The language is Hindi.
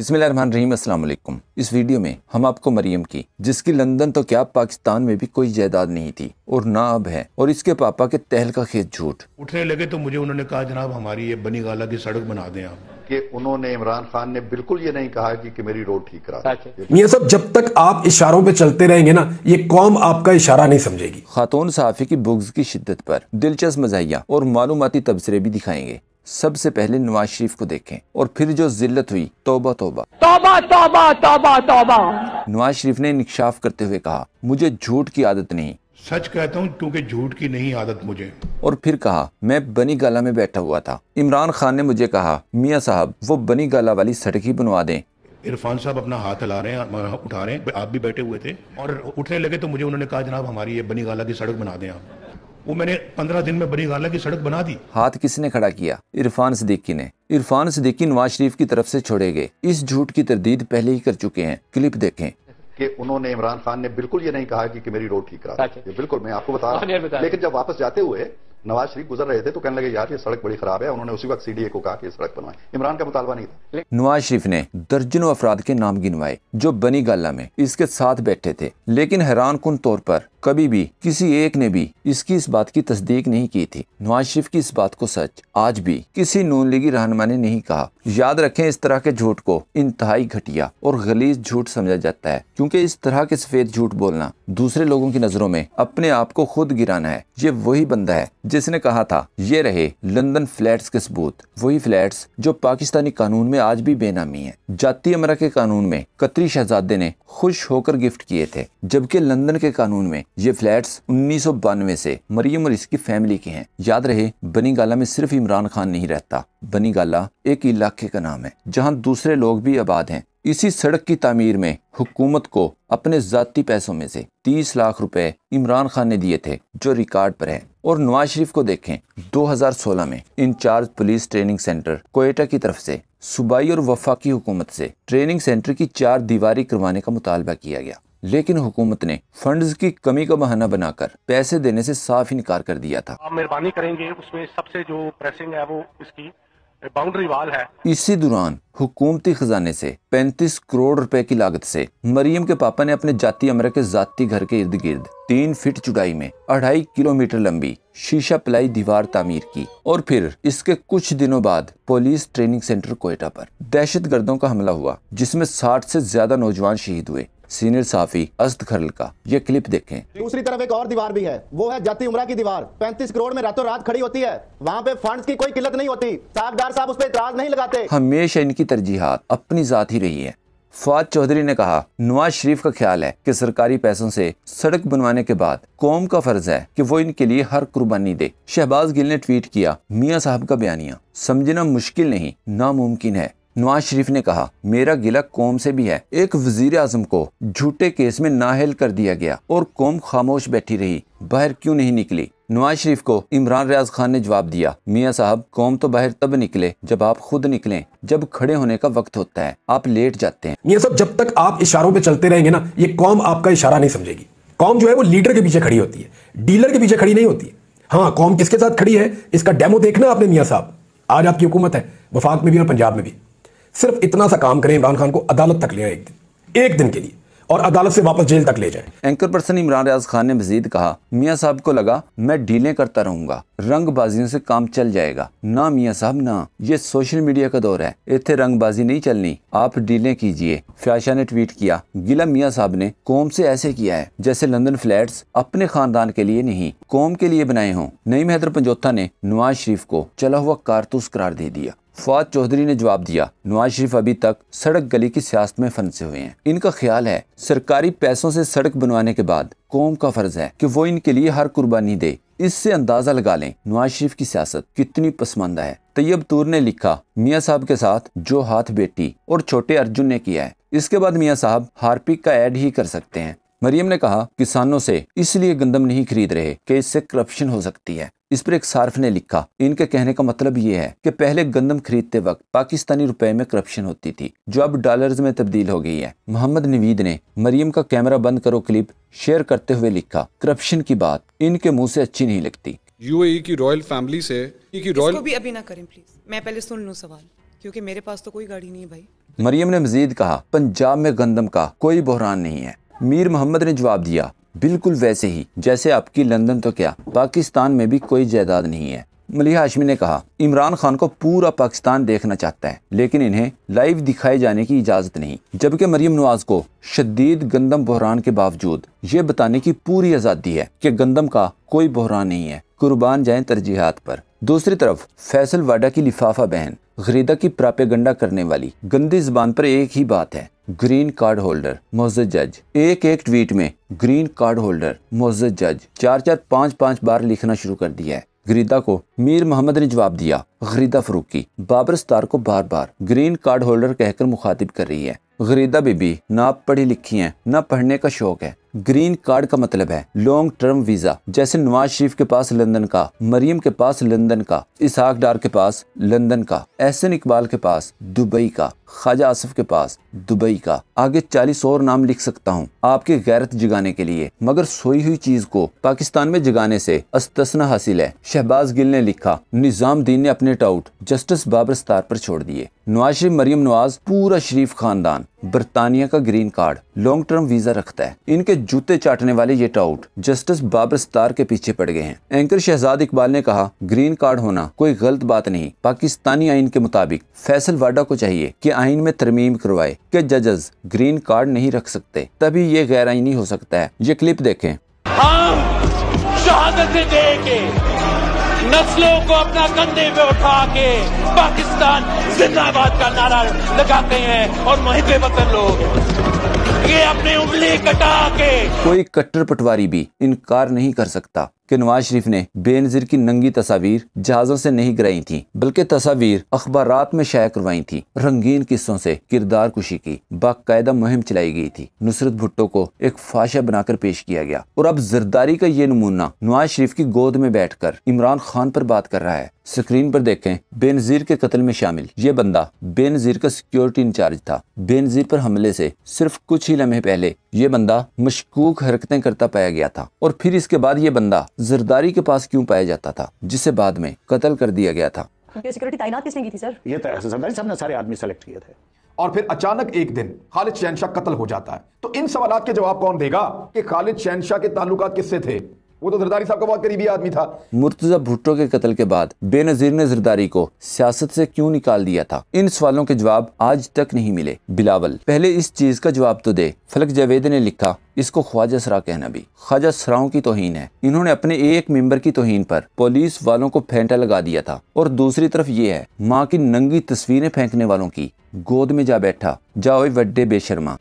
अस्सलाम वालेकुम इस वीडियो में हम आपको मरियम की जिसकी लंदन तो क्या पाकिस्तान में भी कोई जायदाद नहीं थी और ना अब है और इसके पापा के तहल का खेत झूठ उठने लगे तो मुझे उन्होंने कहा जनाब हमारी ये बनी गाला की सड़क बना दें आप कि उन्होंने इमरान खान ने बिल्कुल ये नहीं कहा कि, कि मेरी रोड ठीक करा अच्छा। सब जब तक आप इशारों पे चलते रहेंगे ना ये कौम आपका इशारा नहीं समझेगी खातून साफी की बुग्स की शिद्दत पर दिलचस्प मजाइया और मालूमती तबसरे भी दिखाएंगे सबसे पहले नवाज शरीफ को देखें और फिर जो जिल्लत हुई तोबा तोबा तोबा तोबा तोबा तोबा नवाज शरीफ ने निकशाफ करते हुए कहा मुझे झूठ की आदत नहीं सच कहता हूँ क्योंकि झूठ की नहीं आदत मुझे और फिर कहा मैं बनी गाला में बैठा हुआ था इमरान खान ने मुझे कहा मियाँ साहब वो बनी गाला वाली सड़क ही बनवा दे इरफान साहब अपना हाथ हिला रहे हैं उठा रहे हैं आप भी बैठे हुए थे और उठने लगे तो मुझे उन्होंने कहा जनाब हमारी ये बनी गाला की सड़क बना दें आप वो मैंने पंद्रह दिन में बनी गाला की सड़क बना दी हाथ किसने खड़ा किया इरफान सिद्दीकी ने इरफान सिद्दीकी नवाज शरीफ की तरफ से छोड़े गए इस झूठ की तरदीद पहले ही कर चुके हैं क्लिप देखें कि उन्होंने इमरान खान ने बिल्कुल ये नहीं कहा कि, कि मेरी रोड ठीक करा अच्छा। बिल्कुल मैं आपको बता रहा हाँ, हूँ लेकिन जब वापस जाते हुए नवाज शरीफ गुजर रहे थे तो कहने लगे यार ये सड़क बड़ी खराब है उन्होंने उसी वक्त सीडीए को कहा कि सड़क बनवाए इमरान का मुतालबा नहीं था नवाज शरीफ ने दर्जनों अफराद के नाम गिनवाए जो बनी गाला में इसके साथ बैठे थे लेकिन हैरान कन तौर पर कभी भी किसी एक ने भी इसकी इस बात की तस्दीक नहीं की थी नवाज शरीफ की इस बात को सच आज भी किसी नून लीगी रहनमा ने नहीं कहा याद रखें इस तरह के झूठ को इंतहाई घटिया और गलीज झूठ समझा जाता है क्योंकि इस तरह के सफेद झूठ बोलना दूसरे लोगों की नजरों में अपने आप को खुद गिराना है ये वही बंदा है जिसने कहा था ये रहे लंदन फ्लैट के सबूत वही फ्लैट जो पाकिस्तानी कानून में आज भी बेनामी है जाती अमरा के कानून में कतरी शहजादे ने खुश होकर गिफ्ट किए थे जबकि लंदन के कानून में ये फ्लैट्स उन्नीस से मरियम और इसकी फैमिली के हैं याद रहे बनीगाला में सिर्फ इमरान खान नहीं रहता गाला एक इलाके का नाम है जहाँ दूसरे लोग भी आबाद हैं इसी सड़क की तमीर में हुकूमत को अपने जाती पैसों में से 30 लाख रुपए इमरान खान ने दिए थे जो रिकॉर्ड पर है और नवाज शरीफ को देखें 2016 में incharge police training centre Quetta की तरफ से सूबाई और वफाकी हुकूमत से ट्रेनिंग सेंटर की चार दीवारी करवाने का मुतालबा किया गया लेकिन हुकूमत ने फंड्स की कमी का बहाना बनाकर पैसे देने से साफ इनकार कर दिया था मेहरबानी करेंगे उसमें सबसे जो प्रेसिंग है वो इसकी बाउंड्री वाल है इसी दौरान हुकूमती खजाने से 35 करोड़ रुपए की लागत से मरियम के पापा ने अपने जाति अमरा के जाती घर के इर्द गिर्द तीन फीट चुड़ाई में अढ़ाई किलोमीटर लंबी शीशा पलाई दीवार तामीर की और फिर इसके कुछ दिनों बाद पुलिस ट्रेनिंग सेंटर कोयटा पर दहशत गर्दों का हमला हुआ जिसमें 60 से ज्यादा नौजवान शहीद हुए सीनियर साफी अस्त खरल का ये क्लिप देखें दूसरी तरफ एक और दीवार भी है वो है जाति उम्र की दीवार 35 करोड़ में रातों रात खड़ी होती है वहाँ पे फंड्स की कोई किल्लत नहीं होती सागदार साहब उस पर इतराज नहीं लगाते हमेशा इनकी तरजीहत अपनी जात ही रही है फवाद चौधरी ने कहा नवाज शरीफ का ख्याल है कि सरकारी पैसों से सड़क बनवाने के बाद कौम का फर्ज है कि वो इनके लिए हर कुर्बानी दे शहबाज गिल ने ट्वीट किया मियाँ साहब का बयानिया समझना मुश्किल नहीं नामुमकिन है नवाज शरीफ ने कहा मेरा गिला कौम से भी है एक वजीर आजम को झूठे केस में नाहल कर दिया गया और कौम खामोश बैठी रही बाहर क्यों नहीं निकली नवाज शरीफ को इमरान रियाज खान ने जवाब दिया मियाँ साहब कौम तो बाहर तब निकले जब आप खुद निकलें जब खड़े होने का वक्त होता है आप लेट जाते हैं मियाँ साहब जब तक आप इशारों पे चलते रहेंगे ना ये कौम आपका इशारा नहीं समझेगी कौम जो है वो लीडर के पीछे खड़ी होती है डीलर के पीछे खड़ी नहीं होती है हाँ कौम किसके साथ खड़ी है इसका डेमो देखना आपने मियाँ साहब आज आपकी हुकूमत है वफाक में भी और पंजाब में भी सिर्फ इतना सा काम करें इमरान खान को अदालत तक ले आए एक दिन एक दिन के लिए और अदालत से वापस जेल तक ले जाए एंकर पर्सन इमरान रियाज खान ने मजीद कहा मियाँ साहब को लगा मैं डीलें करता रहूंगा रंगबाजियों से काम चल जाएगा ना मियाँ साहब ना ये सोशल मीडिया का दौर है इतने रंगबाजी नहीं चलनी आप डीलें कीजिए फ्याशा ने ट्वीट किया गिला मियाँ साहब ने कौम से ऐसे किया है जैसे लंदन फ्लैट अपने खानदान के लिए नहीं कौम के लिए बनाए हों नईम हैदर पंजोथा ने नवाज शरीफ को चला हुआ कारतूस करार दे दिया फवाद चौधरी ने जवाब दिया नवाज शरीफ अभी तक सड़क गली की सियासत में फंसे हुए हैं इनका ख्याल है सरकारी पैसों से सड़क बनवाने के बाद कौम का फर्ज है कि वो इनके लिए हर कुर्बानी दे इससे अंदाजा लगा लें नवाज शरीफ की सियासत कितनी पसमानदा है तैयब तूर ने लिखा मियाँ साहब के साथ जो हाथ बेटी और छोटे अर्जुन ने किया है इसके बाद मियाँ साहब हार्पिक का ऐड ही कर सकते हैं मरियम ने कहा किसानों से इसलिए गंदम नहीं खरीद रहे कि इससे करप्शन हो सकती है इस पर एक सार्फ ने लिखा इनके कहने का मतलब ये है कि पहले गंदम खरीदते वक्त पाकिस्तानी रुपए में करप्शन होती थी जो अब डॉलर्स में तब्दील हो गई है मोहम्मद नवीद ने मरियम का कैमरा बंद करो क्लिप शेयर करते हुए लिखा करप्शन की बात इनके मुँह से अच्छी नहीं लगती यू की रॉयल फैमिली से रॉयल भी अभी ना करें प्लीज मैं पहले सुन लू सवाल क्यूँकी मेरे पास तो कोई गाड़ी नहीं है भाई मरियम ने मजीद कहा पंजाब में गंदम का कोई बहरान नहीं है मीर मोहम्मद ने जवाब दिया बिल्कुल वैसे ही जैसे आपकी लंदन तो क्या पाकिस्तान में भी कोई जायदाद नहीं है मलिया हाशमी ने कहा इमरान खान को पूरा पाकिस्तान देखना चाहता है लेकिन इन्हें लाइव दिखाए जाने की इजाज़त नहीं जबकि मरियम नवाज को शदीद गंदम बहरान के बावजूद ये बताने की पूरी आज़ादी है कि गंदम का कोई बहरान नहीं है कुर्बान जाए तरजीहत पर दूसरी तरफ फैसल वाडा की लिफाफा बहन खरीदा की प्रापेगंडा करने वाली गंदी जबान पर एक ही बात है ग्रीन कार्ड होल्डर मोजद जज एक एक ट्वीट में ग्रीन कार्ड होल्डर मोजद जज चार चार पाँच पाँच बार लिखना शुरू कर दिया है गरीदा को मीर मोहम्मद ने जवाब दिया गरीदा फरूकी बाबर स्तार को बार बार ग्रीन कार्ड होल्डर कहकर मुखातिब कर रही है गरीदा बीबी ना पढ़ी लिखी है ना पढ़ने का शौक है ग्रीन कार्ड का मतलब है लॉन्ग टर्म वीजा जैसे नवाज शरीफ के पास लंदन का मरियम के पास लंदन का इसहाक डार के पास लंदन का एहसन इकबाल के पास दुबई का ख्वाजा आसफ के पास दुबई का आगे चालीस और नाम लिख सकता हूँ आपके गैरत जगाने के लिए मगर सोई हुई चीज को पाकिस्तान में जगाने से अस्तना हासिल है शहबाज गिल ने लिखा निजाम दीन ने अपने टाउट जस्टिस बाबर स्तार पर छोड़ दिए नवाज शरीफ मरियम नवाज पूरा शरीफ खानदान बरतानिया का green card long term visa रखता है इनके जूते चाटने वाले ये टाउट जस्टिस बाबर स्तार के पीछे पड़ गए हैं एंकर शहजाद इकबाल ने कहा ग्रीन कार्ड होना कोई गलत बात नहीं पाकिस्तानी आइन के मुताबिक फैसल वाडा को चाहिए कि आइन में तरमीम करवाए कि जजेस ग्रीन कार्ड नहीं रख सकते तभी ये गैर आइनी हो सकता है ये क्लिप देखे नस्लों को अपना कंधे पे उठा के पाकिस्तान जिंदाबाद का नारा लगाते हैं और वहीं पे वतन लोग अपनी उंगली कटा के कोई कट्टर पटवारी भी इनकार नहीं कर सकता कि नवाज शरीफ ने बेनजीर की नंगी तस्वीर जहाजों से नहीं गिराई थी बल्कि तस्वीर अखबार में शाया करवाई थी रंगीन किस्सों से किरदार कुशी की बाकायदा मुहिम चलाई गई थी नुसरत भुट्टो को एक फाशा बनाकर पेश किया गया और अब जरदारी का ये नमूना नवाज शरीफ की गोद में कर इमरान खान पर बात कर रहा है स्क्रीन पर देखें बेनजीर के कत्ल में शामिल ये बंदा बेनजीर का सिक्योरिटी इंचार्ज था बेनजीर पर हमले से सिर्फ कुछ ही लम्हे पहले ये बंदा मशकूक हरकतें करता पाया गया था और फिर इसके बाद ये बंदा जरदारी के पास क्यों पाया जाता था जिसे बाद में कत्ल कर दिया गया था सिक्योरिटी तैनात किसने की थी सर ये जरदारी साहब ने सारे आदमी सेलेक्ट किए थे और फिर अचानक एक दिन खालिद शहनशाह कत्ल हो जाता है तो इन सवाल के जवाब कौन देगा कि खालिद शहनशाह के ताल्लुकात किससे थे वो तो जरदारी साहब का बहुत करीबी आदमी था मुर्तजा भुट्टो के कत्ल के बाद बेनजीर ने जरदारी को सियासत से क्यों निकाल दिया था इन सवालों के जवाब आज तक नहीं मिले बिलावल पहले इस चीज का जवाब तो दे फलक जावेद ने लिखा इसको ख्वाजा सरा कहना भी ख्वाजा सराओं की तोहिन है इन्होंने अपने एक मेंबर की तोहिन पर पुलिस वालों को फेंटा लगा दिया था और दूसरी तरफ ये है माँ की नंगी तस्वीरें फेंकने वालों की गोद में जा बैठा जाओ वड्डे बेशर्मा